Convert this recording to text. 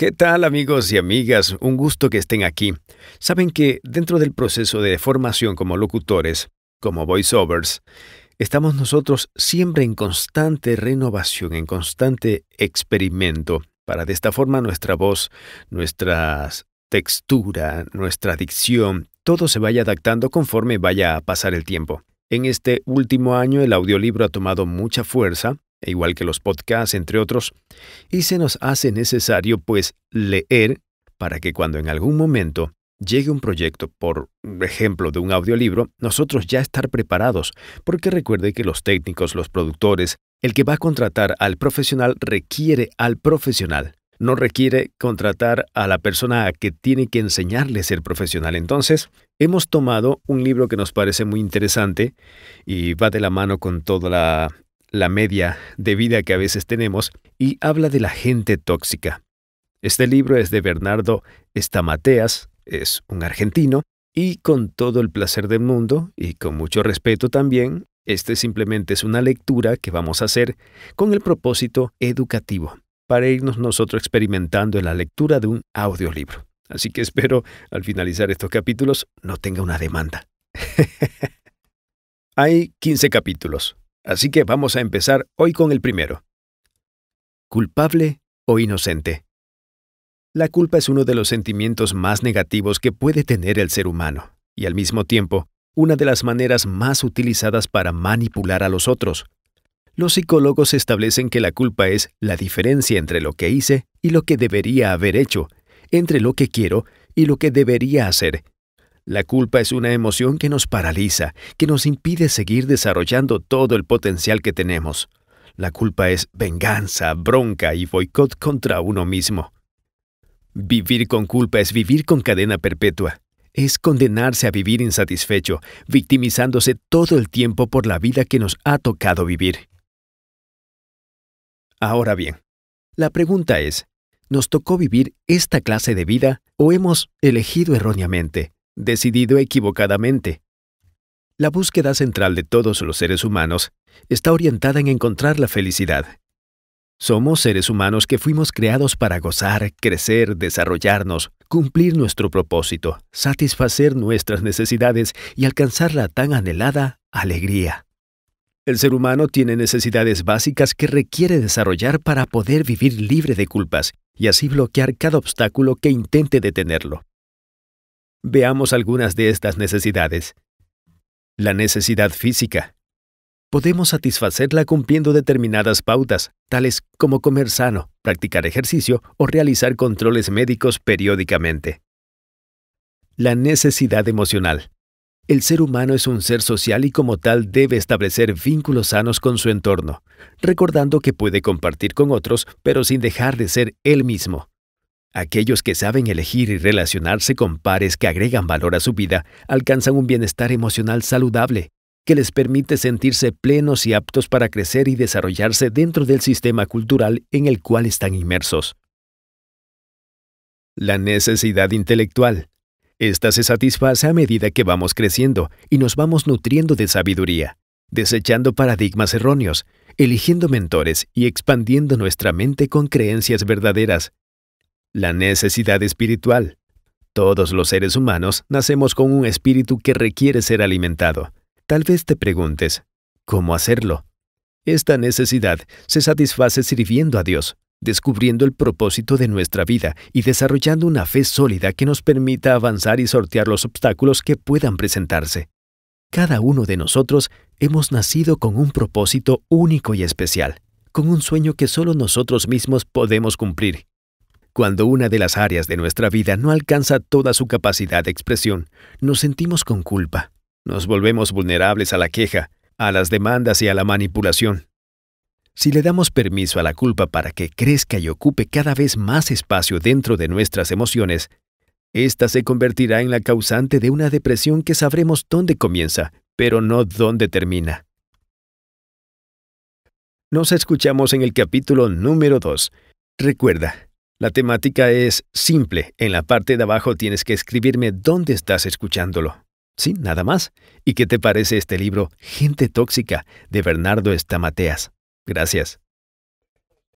¿Qué tal amigos y amigas? Un gusto que estén aquí. Saben que dentro del proceso de formación como locutores, como voiceovers, estamos nosotros siempre en constante renovación, en constante experimento, para de esta forma nuestra voz, nuestra textura, nuestra dicción, todo se vaya adaptando conforme vaya a pasar el tiempo. En este último año el audiolibro ha tomado mucha fuerza igual que los podcasts, entre otros, y se nos hace necesario, pues, leer para que cuando en algún momento llegue un proyecto, por ejemplo, de un audiolibro, nosotros ya estar preparados, porque recuerde que los técnicos, los productores, el que va a contratar al profesional requiere al profesional, no requiere contratar a la persona que tiene que enseñarle ser profesional. Entonces, hemos tomado un libro que nos parece muy interesante y va de la mano con toda la la media de vida que a veces tenemos, y habla de la gente tóxica. Este libro es de Bernardo Estamateas, es un argentino, y con todo el placer del mundo, y con mucho respeto también, este simplemente es una lectura que vamos a hacer con el propósito educativo, para irnos nosotros experimentando en la lectura de un audiolibro. Así que espero, al finalizar estos capítulos, no tenga una demanda. Hay 15 capítulos, Así que vamos a empezar hoy con el primero. ¿Culpable o inocente? La culpa es uno de los sentimientos más negativos que puede tener el ser humano, y al mismo tiempo, una de las maneras más utilizadas para manipular a los otros. Los psicólogos establecen que la culpa es la diferencia entre lo que hice y lo que debería haber hecho, entre lo que quiero y lo que debería hacer, la culpa es una emoción que nos paraliza, que nos impide seguir desarrollando todo el potencial que tenemos. La culpa es venganza, bronca y boicot contra uno mismo. Vivir con culpa es vivir con cadena perpetua. Es condenarse a vivir insatisfecho, victimizándose todo el tiempo por la vida que nos ha tocado vivir. Ahora bien, la pregunta es, ¿nos tocó vivir esta clase de vida o hemos elegido erróneamente? decidido equivocadamente. La búsqueda central de todos los seres humanos está orientada en encontrar la felicidad. Somos seres humanos que fuimos creados para gozar, crecer, desarrollarnos, cumplir nuestro propósito, satisfacer nuestras necesidades y alcanzar la tan anhelada alegría. El ser humano tiene necesidades básicas que requiere desarrollar para poder vivir libre de culpas y así bloquear cada obstáculo que intente detenerlo. Veamos algunas de estas necesidades. La necesidad física. Podemos satisfacerla cumpliendo determinadas pautas, tales como comer sano, practicar ejercicio o realizar controles médicos periódicamente. La necesidad emocional. El ser humano es un ser social y como tal debe establecer vínculos sanos con su entorno, recordando que puede compartir con otros, pero sin dejar de ser él mismo. Aquellos que saben elegir y relacionarse con pares que agregan valor a su vida alcanzan un bienestar emocional saludable, que les permite sentirse plenos y aptos para crecer y desarrollarse dentro del sistema cultural en el cual están inmersos. La necesidad intelectual. Esta se satisface a medida que vamos creciendo y nos vamos nutriendo de sabiduría, desechando paradigmas erróneos, eligiendo mentores y expandiendo nuestra mente con creencias verdaderas, la necesidad espiritual. Todos los seres humanos nacemos con un espíritu que requiere ser alimentado. Tal vez te preguntes, ¿cómo hacerlo? Esta necesidad se satisface sirviendo a Dios, descubriendo el propósito de nuestra vida y desarrollando una fe sólida que nos permita avanzar y sortear los obstáculos que puedan presentarse. Cada uno de nosotros hemos nacido con un propósito único y especial, con un sueño que solo nosotros mismos podemos cumplir cuando una de las áreas de nuestra vida no alcanza toda su capacidad de expresión, nos sentimos con culpa. Nos volvemos vulnerables a la queja, a las demandas y a la manipulación. Si le damos permiso a la culpa para que crezca y ocupe cada vez más espacio dentro de nuestras emociones, esta se convertirá en la causante de una depresión que sabremos dónde comienza, pero no dónde termina. Nos escuchamos en el capítulo número 2. Recuerda, la temática es simple. En la parte de abajo tienes que escribirme dónde estás escuchándolo. Sí, nada más. ¿Y qué te parece este libro, Gente Tóxica, de Bernardo Estamateas? Gracias.